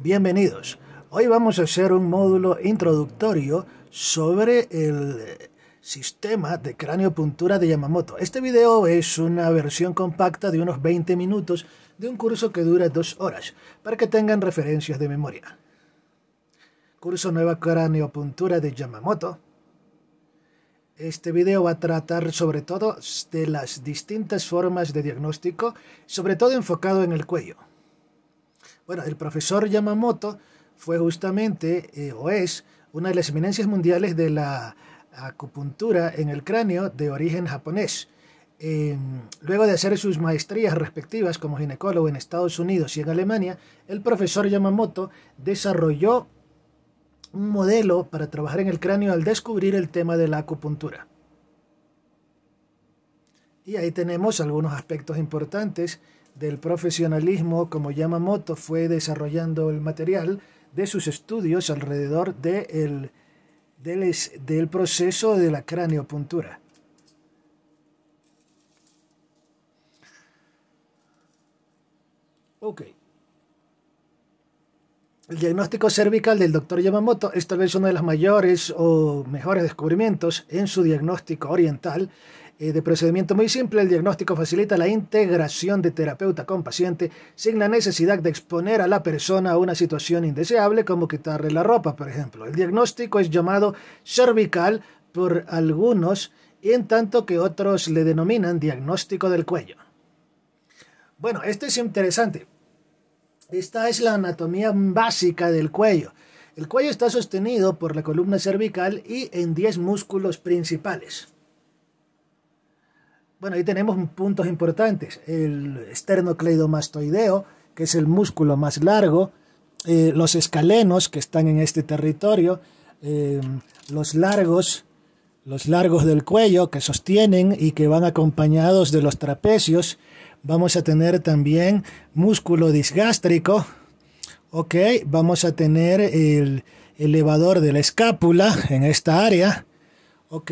Bienvenidos. Hoy vamos a hacer un módulo introductorio sobre el sistema de cráneo puntura de Yamamoto. Este video es una versión compacta de unos 20 minutos de un curso que dura dos horas, para que tengan referencias de memoria. Curso Nueva Craneopuntura de Yamamoto. Este video va a tratar sobre todo de las distintas formas de diagnóstico, sobre todo enfocado en el cuello. Bueno, el profesor Yamamoto fue justamente, eh, o es, una de las eminencias mundiales de la acupuntura en el cráneo de origen japonés. luego de hacer sus maestrías respectivas como ginecólogo en Estados Unidos y en Alemania, el profesor Yamamoto desarrolló un modelo para trabajar en el cráneo al descubrir el tema de la acupuntura. Y ahí tenemos algunos aspectos importantes del profesionalismo, como Yamamoto fue desarrollando el material de sus estudios alrededor de del, proceso de la craneopuntura. Ok. El diagnóstico cervical del doctor Yamamoto es tal vez uno de los mayores o mejores descubrimientos en su diagnóstico oriental eh, de procedimiento muy simple, el diagnóstico facilita la integración de terapeuta con paciente sin la necesidad de exponer a la persona a una situación indeseable como quitarle la ropa, por ejemplo. El diagnóstico es llamado cervical por algunos y en tanto que otros le denominan diagnóstico del cuello. Bueno, esto es interesante. Esta es la anatomía básica del cuello. El cuello está sostenido por la columna cervical y en 10 músculos principales. Bueno, ahí tenemos puntos importantes. El esternocleidomastoideo, que es el músculo más largo, eh, los escalenos que están en este territorio, eh, los largos, los largos del cuello que sostienen y que van acompañados de los trapecios. Vamos a tener también músculo disgástrico. Ok, vamos a tener el elevador de la escápula en esta área. Ok,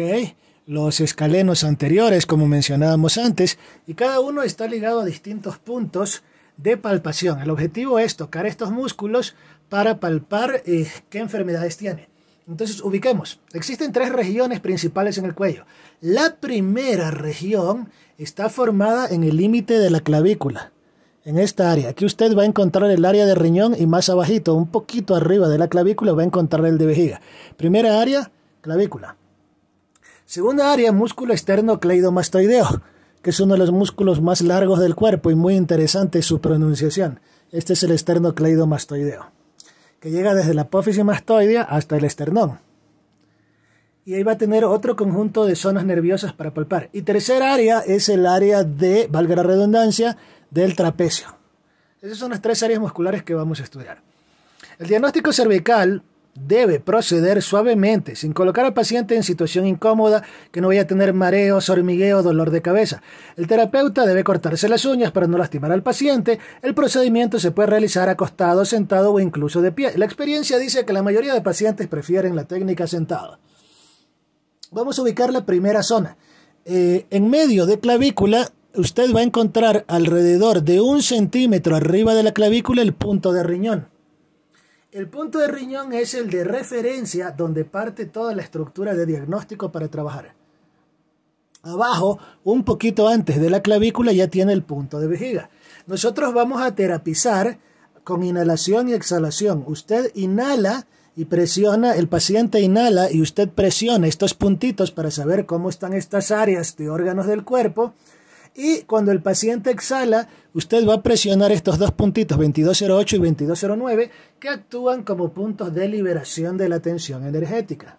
los escalenos anteriores, como mencionábamos antes, y cada uno está ligado a distintos puntos de palpación. El objetivo es tocar estos músculos para palpar eh, qué enfermedades tiene. Entonces, ubiquemos. Existen tres regiones principales en el cuello. La primera región está formada en el límite de la clavícula, en esta área. Aquí usted va a encontrar el área de riñón y más abajito, un poquito arriba de la clavícula, va a encontrar el de vejiga. Primera área, clavícula. Segunda área, músculo externo cleidomastoideo, que es uno de los músculos más largos del cuerpo y muy interesante su pronunciación. Este es el externo cleidomastoideo, que llega desde la apófisis mastoidea hasta el esternón. Y ahí va a tener otro conjunto de zonas nerviosas para palpar. Y tercera área es el área de, valga la redundancia, del trapecio. Esas son las tres áreas musculares que vamos a estudiar. El diagnóstico cervical debe proceder suavemente, sin colocar al paciente en situación incómoda, que no vaya a tener mareos, hormigueo, dolor de cabeza. El terapeuta debe cortarse las uñas para no lastimar al paciente. El procedimiento se puede realizar acostado, sentado o incluso de pie. La experiencia dice que la mayoría de pacientes prefieren la técnica sentada. Vamos a ubicar la primera zona. Eh, en medio de clavícula, usted va a encontrar alrededor de un centímetro arriba de la clavícula el punto de riñón. El punto de riñón es el de referencia donde parte toda la estructura de diagnóstico para trabajar. Abajo, un poquito antes de la clavícula, ya tiene el punto de vejiga. Nosotros vamos a terapizar con inhalación y exhalación. Usted inhala y presiona, el paciente inhala y usted presiona estos puntitos para saber cómo están estas áreas de órganos del cuerpo y cuando el paciente exhala, usted va a presionar estos dos puntitos, 2208 y 2209, que actúan como puntos de liberación de la tensión energética.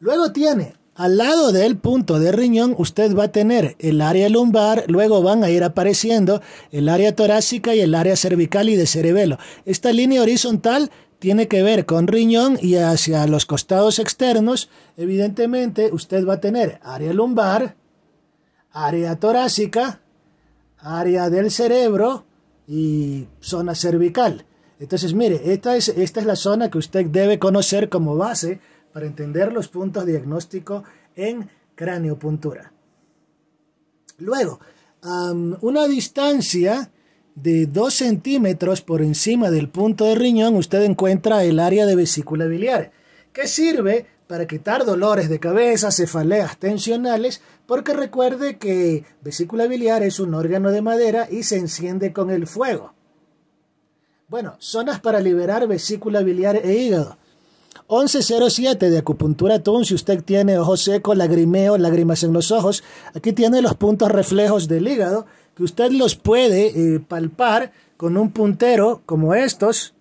Luego tiene, al lado del punto de riñón, usted va a tener el área lumbar, luego van a ir apareciendo el área torácica y el área cervical y de cerebelo. Esta línea horizontal tiene que ver con riñón y hacia los costados externos, evidentemente usted va a tener área lumbar, área torácica, área del cerebro y zona cervical. Entonces, mire, esta es, esta es la zona que usted debe conocer como base para entender los puntos de diagnóstico en craneopuntura. Luego, a una distancia de 2 centímetros por encima del punto de riñón, usted encuentra el área de vesícula biliar, que sirve para quitar dolores de cabeza, cefaleas tensionales, porque recuerde que vesícula biliar es un órgano de madera y se enciende con el fuego. Bueno, zonas para liberar vesícula biliar e hígado. 1107 de acupuntura TUN, si usted tiene ojo seco, lagrimeo, lágrimas en los ojos, aquí tiene los puntos reflejos del hígado, que usted los puede eh, palpar con un puntero como estos,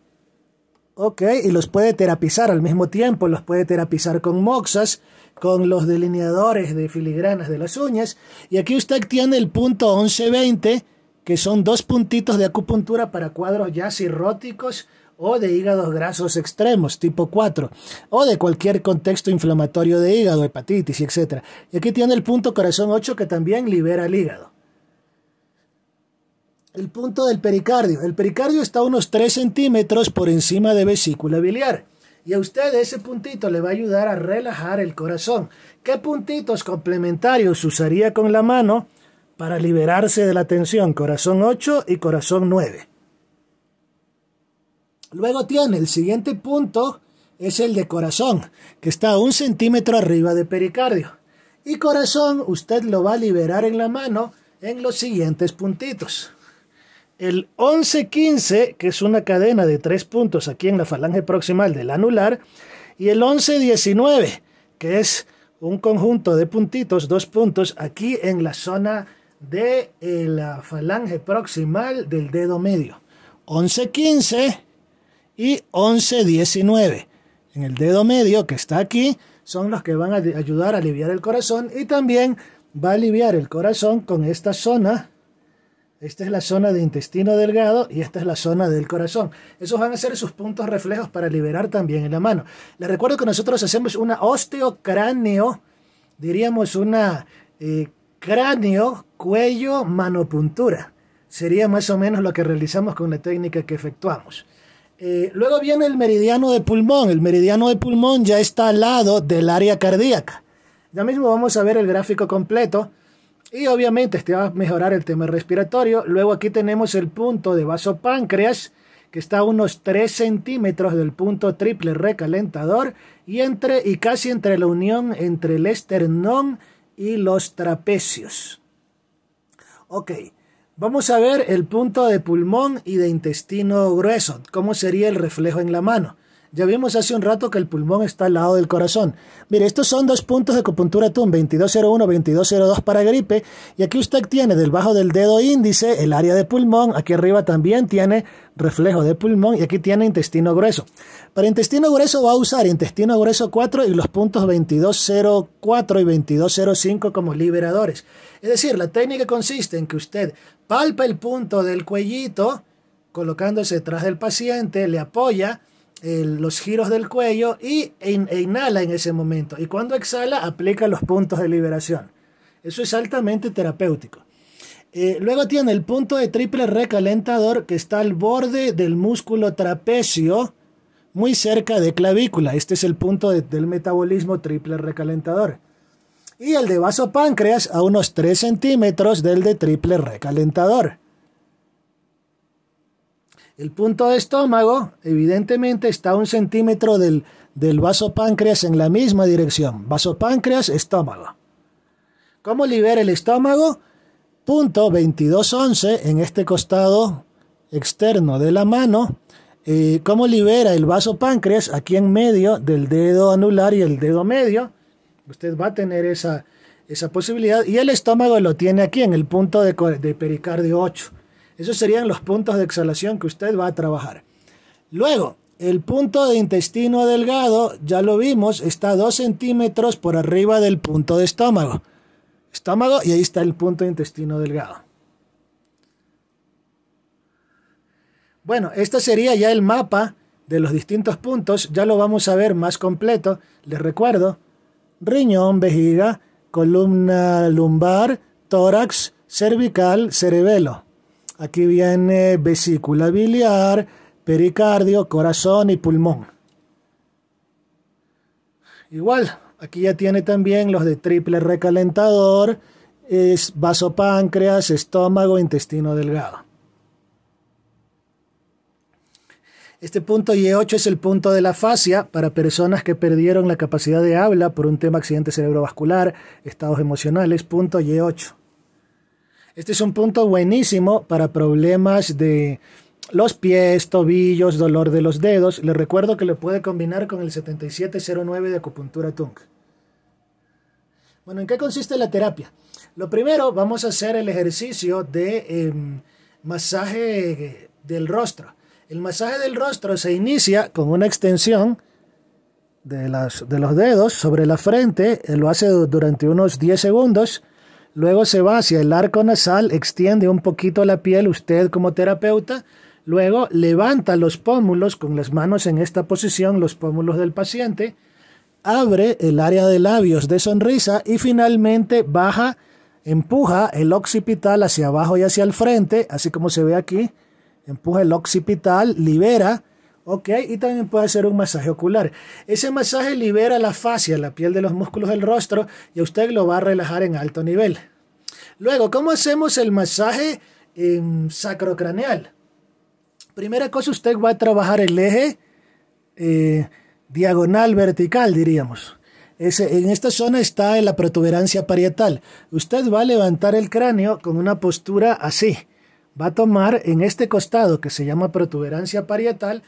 Ok, y los puede terapizar al mismo tiempo, los puede terapizar con moxas, con los delineadores de filigranas de las uñas. Y aquí usted tiene el punto 1120, que son dos puntitos de acupuntura para cuadros ya cirróticos o de hígados grasos extremos, tipo 4, o de cualquier contexto inflamatorio de hígado, hepatitis, etc. Y aquí tiene el punto corazón 8 que también libera el hígado el punto del pericardio. El pericardio está unos 3 centímetros por encima de vesícula biliar. Y a usted ese puntito le va a ayudar a relajar el corazón. ¿Qué puntitos complementarios usaría con la mano para liberarse de la tensión? Corazón 8 y corazón 9. Luego tiene el siguiente punto, es el de corazón, que está a un centímetro arriba de pericardio. Y corazón usted lo va a liberar en la mano en los siguientes puntitos. El 11-15, que es una cadena de tres puntos aquí en la falange proximal del anular. Y el 11-19, que es un conjunto de puntitos, dos puntos, aquí en la zona de eh, la falange proximal del dedo medio. 11-15 y 11-19. En el dedo medio que está aquí son los que van a ayudar a aliviar el corazón y también va a aliviar el corazón con esta zona esta es la zona de intestino delgado y esta es la zona del corazón. Esos van a ser sus puntos reflejos para liberar también en la mano. Les recuerdo que nosotros hacemos una osteocráneo, diríamos una eh, cráneo, cuello, manopuntura. Sería más o menos lo que realizamos con la técnica que efectuamos. Eh, luego viene el meridiano de pulmón. El meridiano de pulmón ya está al lado del área cardíaca. Ya mismo vamos a ver el gráfico completo. Y obviamente este va a mejorar el tema respiratorio. Luego aquí tenemos el punto de vasopáncreas que está a unos 3 centímetros del punto triple recalentador y, entre, y casi entre la unión entre el esternón y los trapecios. Ok, vamos a ver el punto de pulmón y de intestino grueso, cómo sería el reflejo en la mano. Ya vimos hace un rato que el pulmón está al lado del corazón. Mire, estos son dos puntos de acupuntura TUM, 2201, 2202 para gripe. Y aquí usted tiene debajo del dedo índice el área de pulmón. Aquí arriba también tiene reflejo de pulmón y aquí tiene intestino grueso. Para intestino grueso va a usar intestino grueso 4 y los puntos 2204 y 2205 como liberadores. Es decir, la técnica consiste en que usted palpa el punto del cuellito colocándose detrás del paciente, le apoya los giros del cuello y e inhala en ese momento. Y cuando exhala, aplica los puntos de liberación. Eso es altamente terapéutico. Eh, luego tiene el punto de triple recalentador que está al borde del músculo trapecio, muy cerca de clavícula. Este es el punto del metabolismo triple recalentador. Y el de vaso páncreas a unos 3 centímetros del de triple recalentador. El punto de estómago, evidentemente, está a un centímetro del, del vaso páncreas en la misma dirección. Vaso páncreas, estómago. ¿Cómo libera el estómago? Punto 2211 en este costado externo de la mano. Eh, ¿Cómo libera el vaso páncreas? Aquí en medio del dedo anular y el dedo medio. Usted va a tener esa, esa posibilidad. Y el estómago lo tiene aquí en el punto de, de pericardio 8. Esos serían los puntos de exhalación que usted va a trabajar. Luego, el punto de intestino delgado, ya lo vimos, está 2 centímetros por arriba del punto de estómago. Estómago y ahí está el punto de intestino delgado. Bueno, este sería ya el mapa de los distintos puntos. Ya lo vamos a ver más completo. Les recuerdo, riñón, vejiga, columna lumbar, tórax, cervical, cerebelo. Aquí viene vesícula biliar, pericardio, corazón y pulmón. Igual, aquí ya tiene también los de triple recalentador, es vasopáncreas, estómago, intestino delgado. Este punto Y8 e es el punto de la fascia para personas que perdieron la capacidad de habla por un tema accidente cerebrovascular, estados emocionales, punto Y8. Este es un punto buenísimo para problemas de los pies, tobillos, dolor de los dedos. Les recuerdo que lo puede combinar con el 7709 de acupuntura Tung. Bueno, ¿en qué consiste la terapia? Lo primero, vamos a hacer el ejercicio de em, masaje del rostro. El masaje del rostro se inicia con una extensión de, de los dedos sobre la frente, lo hace durante unos 10 segundos Luego se va hacia el arco nasal, extiende un poquito la piel usted como terapeuta. Luego levanta los pómulos con las manos en esta posición, los pómulos del paciente. Abre el área de labios de sonrisa y finalmente baja, empuja el occipital hacia abajo y hacia el frente, así como se ve aquí. Empuja el occipital, libera ¿ok? Y también puede hacer un masaje ocular. Ese masaje libera la fascia, la piel de los músculos del rostro y a usted lo va a relajar en alto nivel. Luego, ¿cómo hacemos el masaje sacrocraneal? Primera cosa, usted va a trabajar el eje eh, diagonal vertical, diríamos. en esta zona está la protuberancia parietal. Usted va a levantar el cráneo con una postura así. Va a tomar en este costado que se llama protuberancia parietal,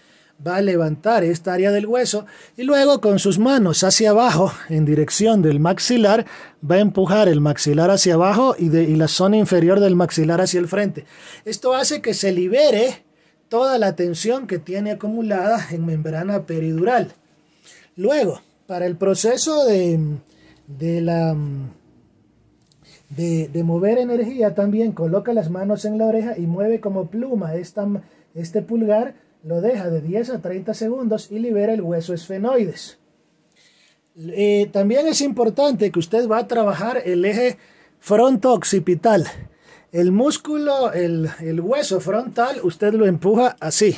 va a levantar esta área del hueso y luego con sus manos hacia abajo en dirección del maxilar va a empujar el maxilar hacia abajo y, la zona inferior del maxilar hacia el frente. Esto hace que se libere toda la tensión que tiene acumulada en membrana peridural. Luego, para el proceso de, de la... De, mover energía también coloca las manos en la oreja y mueve como pluma este pulgar lo deja de 10 a 30 segundos y libera el hueso esfenoides. Eh, también es importante que usted va a trabajar el eje fronto-occipital. El músculo, el, el hueso frontal, usted lo empuja así.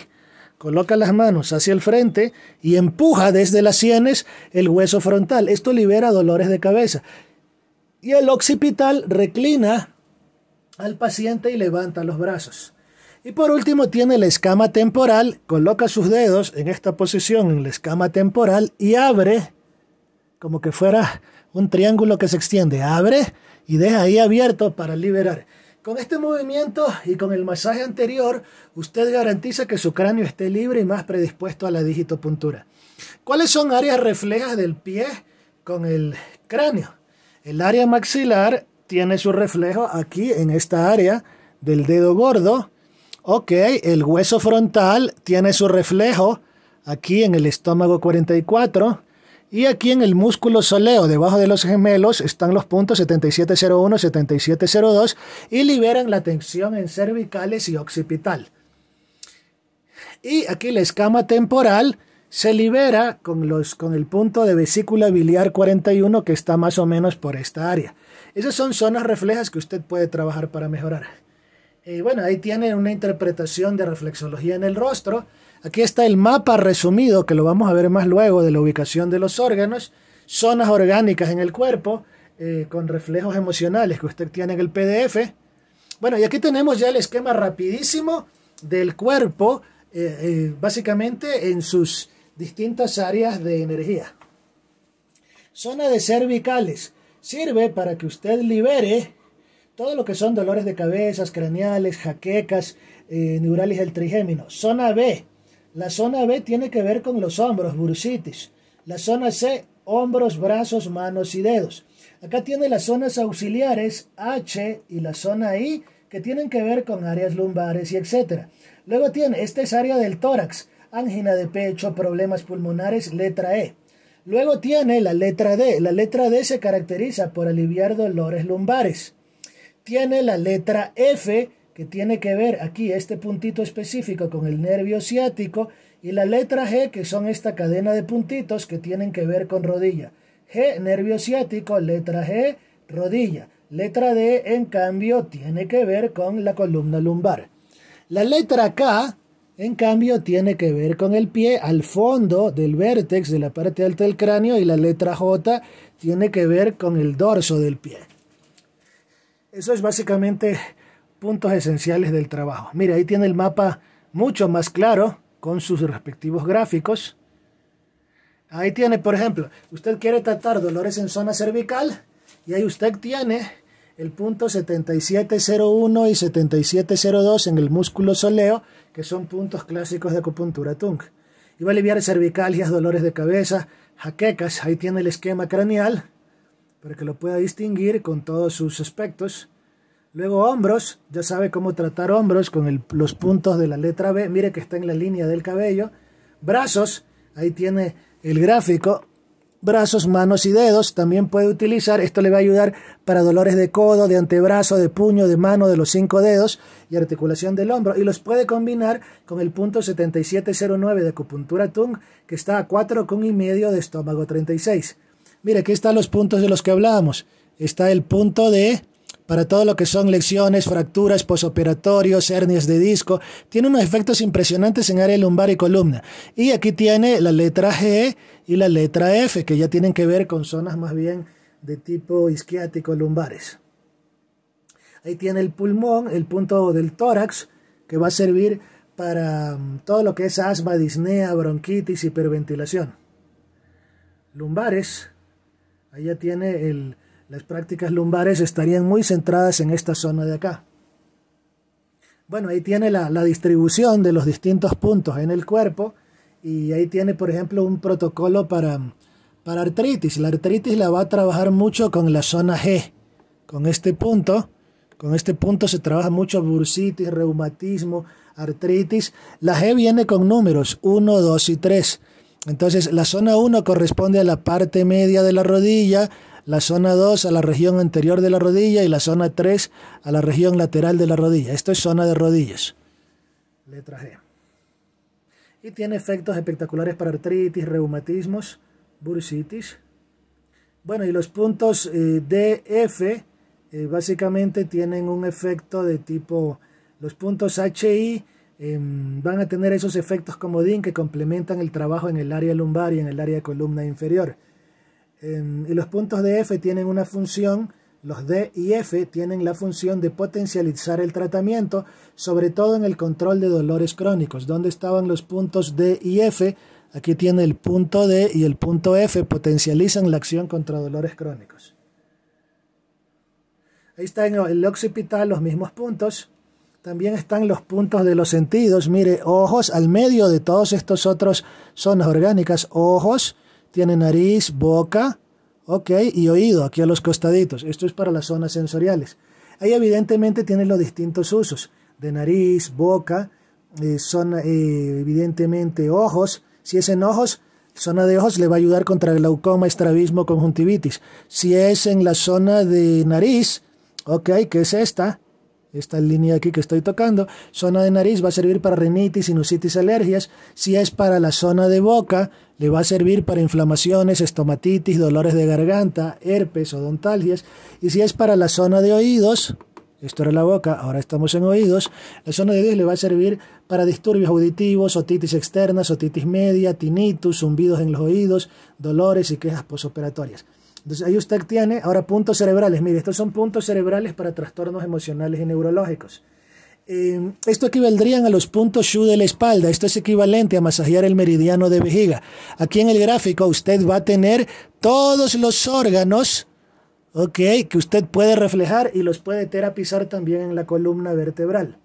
Coloca las manos hacia el frente y empuja desde las sienes el hueso frontal. Esto libera dolores de cabeza. Y el occipital reclina al paciente y levanta los brazos. Y por último tiene la escama temporal, coloca sus dedos en esta posición, en la escama temporal, y abre como que fuera un triángulo que se extiende. Abre y deja ahí abierto para liberar. Con este movimiento y con el masaje anterior, usted garantiza que su cráneo esté libre y más predispuesto a la digitopuntura. ¿Cuáles son áreas reflejas del pie con el cráneo? El área maxilar tiene su reflejo aquí en esta área del dedo gordo Ok, el hueso frontal tiene su reflejo aquí en el estómago 44 y aquí en el músculo soleo, debajo de los gemelos, están los puntos 7701, 7702 y liberan la tensión en cervicales y occipital. Y aquí la escama temporal se libera con, con el punto de vesícula biliar 41 que está más o menos por esta área. Esas son zonas reflejas que usted puede trabajar para mejorar. Eh, bueno, ahí tienen una interpretación de reflexología en el rostro. Aquí está el mapa resumido, que lo vamos a ver más luego, de la ubicación de los órganos, zonas orgánicas en el cuerpo, eh, con reflejos emocionales que usted tiene en el PDF. Bueno, y aquí tenemos ya el esquema rapidísimo del cuerpo, eh, básicamente en sus distintas áreas de energía. Zona de cervicales. Sirve para que usted libere todo lo que son dolores de cabezas, craneales, jaquecas, eh, neurales del trigémino. Zona B. La zona B tiene que ver con los hombros, bursitis. La zona C, hombros, brazos, manos y dedos. Acá tiene las zonas auxiliares H y la zona I que tienen que ver con áreas lumbares y etc. Luego tiene, esta es área del tórax, ángina de pecho, problemas pulmonares, letra E. Luego tiene la letra D. La letra D se caracteriza por aliviar dolores lumbares tiene la letra F, que tiene que ver aquí este puntito específico con el nervio ciático, y la letra G, que son esta cadena de puntitos que tienen que ver con rodilla. G, nervio ciático, letra G, rodilla. Letra D, en cambio, tiene que ver con la columna lumbar. La letra K, en cambio, tiene que ver con el pie al fondo del vértex de la parte alta del cráneo y la letra J tiene que ver con el dorso del pie. Eso es básicamente puntos esenciales del trabajo. Mira, ahí tiene el mapa mucho más claro con sus respectivos gráficos. Ahí tiene, por ejemplo, usted quiere tratar dolores en zona cervical y ahí usted tiene el punto 7701 y 7702 en el músculo soleo, que son puntos clásicos de acupuntura tung. Y va a aliviar cervicalgias, dolores de cabeza, jaquecas, ahí tiene el esquema craneal, para que lo pueda distinguir con todos sus aspectos. Luego hombros, ya sabe cómo tratar hombros con los puntos de la letra B, mire que está en la línea del cabello. Brazos, ahí tiene el gráfico. Brazos, manos y dedos también puede utilizar. Esto le va a ayudar para dolores de codo, de antebrazo, de puño, de mano, de los cinco dedos y articulación del hombro. Y los puede combinar con el punto 7709 de acupuntura Tung, que está a 4,5 de estómago 36. Mira, aquí están los puntos de los que hablábamos. Está el punto de para todo lo que son lesiones, fracturas, posoperatorios, hernias de disco. Tiene unos efectos impresionantes en área lumbar y columna. Y aquí tiene la letra G y la letra F, que ya tienen que ver con zonas más bien de tipo isquiático lumbares. Ahí tiene el pulmón, el punto del tórax, que va a servir para mm, todo lo que es asma, disnea, bronquitis, hiperventilación. Lumbares, Ahí ya tiene el, las prácticas lumbares estarían muy centradas en esta zona de acá. Bueno, ahí tiene la, la distribución de los distintos puntos en el cuerpo y ahí tiene, por ejemplo, un protocolo para, para artritis. La artritis la va a trabajar mucho con la zona G, con este punto. Con este punto se trabaja mucho bursitis, reumatismo, artritis. La G viene con números 1, 2 y 3. Entonces, la zona 1 corresponde a la parte media de la rodilla, la zona 2 a la región anterior de la rodilla y la zona 3 a la región lateral de la rodilla. Esto es zona de rodillas. Letra G. Y tiene efectos espectaculares para artritis, reumatismos, bursitis. Bueno, y los puntos eh, DF eh, básicamente tienen un efecto de tipo, los puntos HI Em, van a tener esos efectos comodín que complementan el trabajo en el área lumbar y en el área columna inferior. Em, y los puntos de F tienen una función, los D y F tienen la función de potencializar el tratamiento, sobre todo en el control de dolores crónicos. donde estaban los puntos D y F? Aquí tiene el punto D y el punto F potencializan la acción contra dolores crónicos. Ahí está en el occipital los mismos puntos. También están los puntos de los sentidos. Mire, ojos al medio de todos estos otros zonas orgánicas. Ojos, tiene nariz, boca, ok, y oído aquí a los costaditos. Esto es para las zonas sensoriales. Ahí evidentemente tiene los distintos usos de nariz, boca, eh, zona, eh, evidentemente ojos. Si es en ojos, zona de ojos le va a ayudar contra el glaucoma, estrabismo, conjuntivitis. Si es en la zona de nariz, ok, que es esta, esta línea aquí que estoy tocando, zona de nariz va a servir para rinitis, sinusitis, alergias. Si es para la zona de boca, le va a servir para inflamaciones, estomatitis, dolores de garganta, herpes, odontalgias. Y si es para la zona de oídos, esto era la boca, ahora estamos en oídos. La zona de oídos le va a servir para disturbios auditivos, otitis externa, otitis media, tinnitus, zumbidos en los oídos, dolores y quejas posoperatorias. Entonces ahí usted tiene ahora puntos cerebrales. Mire, estos son puntos cerebrales para trastornos emocionales y neurológicos. Em, esto equivaldrían a los puntos SHU de la espalda. Esto es equivalente a masajear el meridiano de vejiga. Aquí en el gráfico usted va a tener todos los órganos ¿ok? que usted puede reflejar y los puede terapizar también en la columna vertebral.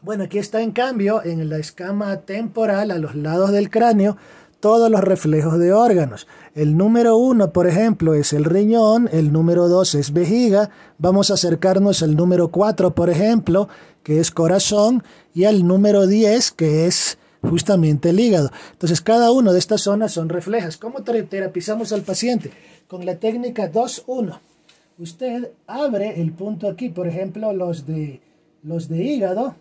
Bueno, aquí está en cambio en la escama temporal, a los lados del cráneo, todos los reflejos de órganos. El número uno, por ejemplo, es el riñón, el número dos es vejiga, vamos a acercarnos al número cuatro, por ejemplo, que es corazón, y al número diez, que es justamente el hígado. Entonces, cada una de estas zonas son reflejas. ¿Cómo terapizamos al paciente? Con la técnica 2-1. Usted abre el punto aquí, por ejemplo, los de, los de hígado,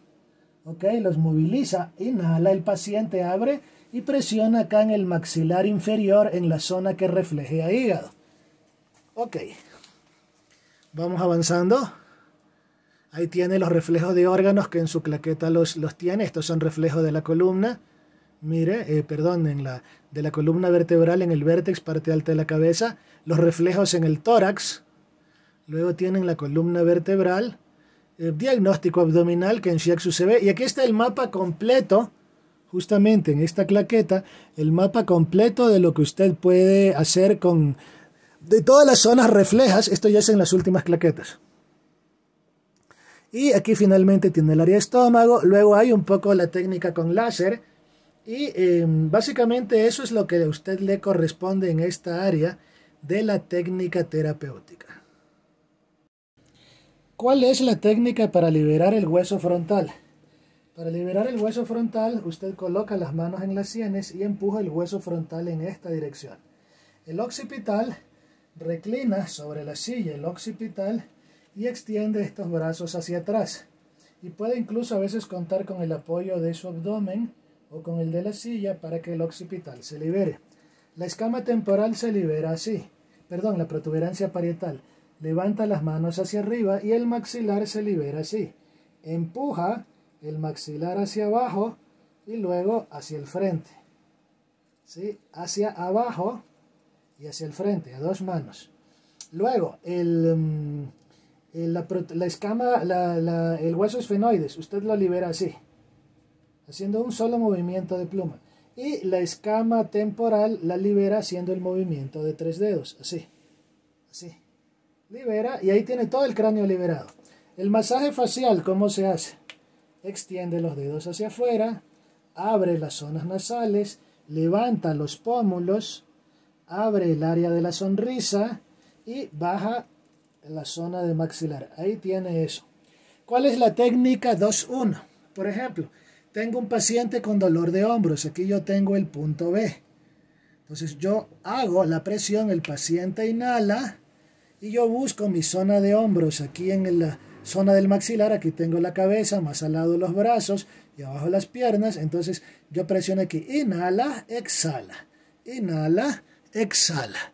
¿ok? Los moviliza, inhala, el paciente abre y presiona acá en el maxilar inferior en la zona que a hígado. Ok, vamos avanzando. Ahí tiene los reflejos de órganos que en su claqueta los, tiene. Estos son reflejos de la columna. Mire, eh, perdón, en la, de la columna vertebral en el vértex, parte alta de la cabeza. Los reflejos en el tórax. Luego tienen la columna vertebral. El eh, diagnóstico abdominal que en Shiaxu se ve. Y aquí está el mapa completo justamente en esta claqueta el mapa completo de lo que usted puede hacer con de todas las zonas reflejas, esto ya es en las últimas claquetas. Y aquí finalmente tiene el área estómago, luego hay un poco la técnica con láser y em, básicamente eso es lo que a usted le corresponde en esta área de la técnica terapéutica. ¿Cuál es la técnica para liberar el hueso frontal? Para liberar el hueso frontal, usted coloca las manos en las sienes y empuja el hueso frontal en esta dirección. El occipital reclina sobre la silla el occipital y extiende estos brazos hacia atrás. Y puede incluso a veces contar con el apoyo de su abdomen o con el de la silla para que el occipital se libere. La escama temporal se libera así, perdón, la protuberancia parietal. Levanta las manos hacia arriba y el maxilar se libera así. Empuja el maxilar hacia abajo y luego hacia el frente. ¿Sí? Hacia abajo y hacia el frente, a dos manos. Luego, el, mm, la, escama, el hueso esfenoides, usted lo libera así, haciendo un solo movimiento de pluma. Y la escama temporal la libera haciendo el movimiento de tres dedos, así, así. Libera y ahí tiene todo el cráneo liberado. El masaje facial, ¿cómo se hace? Extiende los dedos hacia afuera, abre las zonas nasales, levanta los pómulos, abre el área de la sonrisa y baja la zona de maxilar. Ahí tiene eso. ¿Cuál es la técnica 2-1? Por ejemplo, tengo un paciente con dolor de hombros. Aquí yo tengo el punto B. Entonces yo hago la presión, el paciente inhala y yo busco mi zona de hombros aquí en la Zona del maxilar, aquí tengo la cabeza, más al lado los brazos y abajo las piernas. Entonces yo presiono aquí, inhala, exhala, inhala, exhala,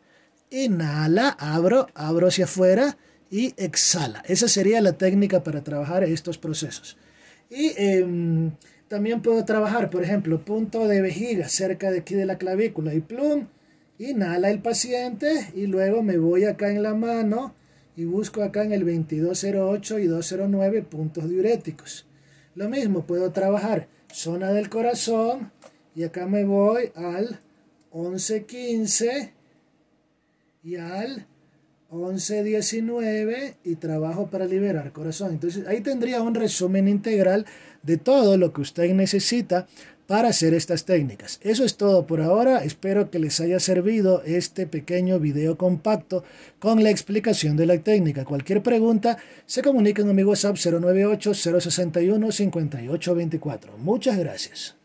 inhala, abro, abro hacia afuera y exhala. Esa sería la técnica para trabajar estos procesos. Y em, también puedo trabajar, por ejemplo, punto de vejiga cerca de aquí de la clavícula y plum. Inhala el paciente y luego me voy acá en la mano y busco acá en el 2208 y 209 puntos diuréticos. Lo mismo, puedo trabajar zona del corazón y acá me voy al 1115 y al 1119 y trabajo para liberar corazón. Entonces ahí tendría un resumen integral de todo lo que usted necesita para hacer estas técnicas. Eso es todo por ahora. Espero que les haya servido este pequeño video compacto con la explicación de la técnica. Cualquier pregunta se comunican en mi WhatsApp 098-061-5824. Muchas gracias.